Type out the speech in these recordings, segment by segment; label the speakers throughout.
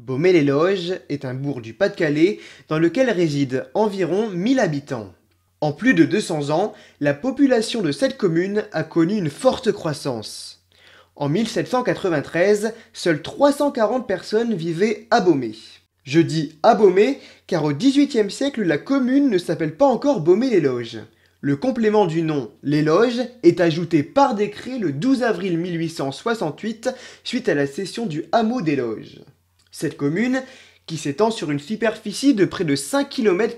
Speaker 1: beaumet les loges est un bourg du Pas-de-Calais dans lequel résident environ 1000 habitants. En plus de 200 ans, la population de cette commune a connu une forte croissance. En 1793, seules 340 personnes vivaient à Baumé. Je dis à car au XVIIIe siècle, la commune ne s'appelle pas encore baumé les loges Le complément du nom Les Loges est ajouté par décret le 12 avril 1868 suite à la cession du hameau des Loges. Cette commune, qui s'étend sur une superficie de près de 5 km,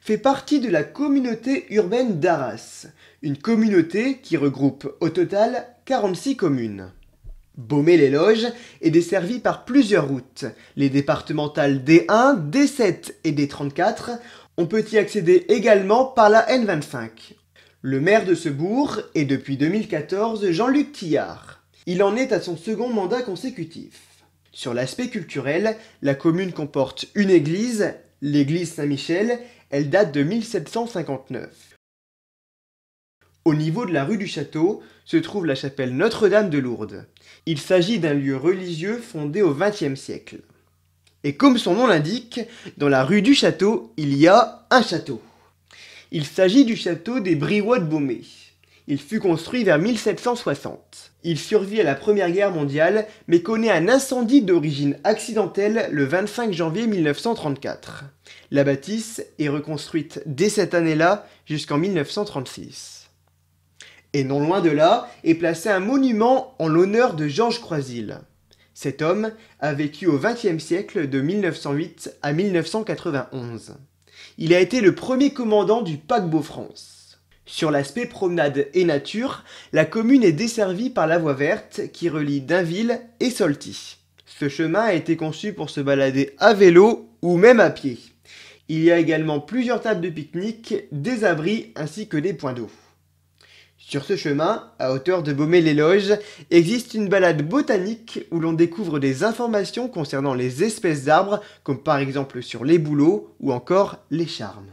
Speaker 1: fait partie de la communauté urbaine d'Arras, une communauté qui regroupe au total 46 communes. beaumet les loges est desservie par plusieurs routes, les départementales D1, D7 et D34. On peut y accéder également par la N25. Le maire de ce bourg est depuis 2014 Jean-Luc Tillard. Il en est à son second mandat consécutif. Sur l'aspect culturel, la commune comporte une église, l'église Saint-Michel, elle date de 1759. Au niveau de la rue du Château se trouve la chapelle Notre-Dame de Lourdes. Il s'agit d'un lieu religieux fondé au XXe siècle. Et comme son nom l'indique, dans la rue du Château, il y a un château. Il s'agit du château des Briouats de il fut construit vers 1760. Il survit à la Première Guerre mondiale, mais connaît un incendie d'origine accidentelle le 25 janvier 1934. La bâtisse est reconstruite dès cette année-là jusqu'en 1936. Et non loin de là est placé un monument en l'honneur de Georges Croisil. Cet homme a vécu au XXe siècle de 1908 à 1991. Il a été le premier commandant du paquebot France. Sur l'aspect promenade et nature, la commune est desservie par la voie verte qui relie Dainville et Solty. Ce chemin a été conçu pour se balader à vélo ou même à pied. Il y a également plusieurs tables de pique-nique, des abris ainsi que des points d'eau. Sur ce chemin, à hauteur de Beaumet-les-Loges, existe une balade botanique où l'on découvre des informations concernant les espèces d'arbres, comme par exemple sur les bouleaux ou encore les charmes.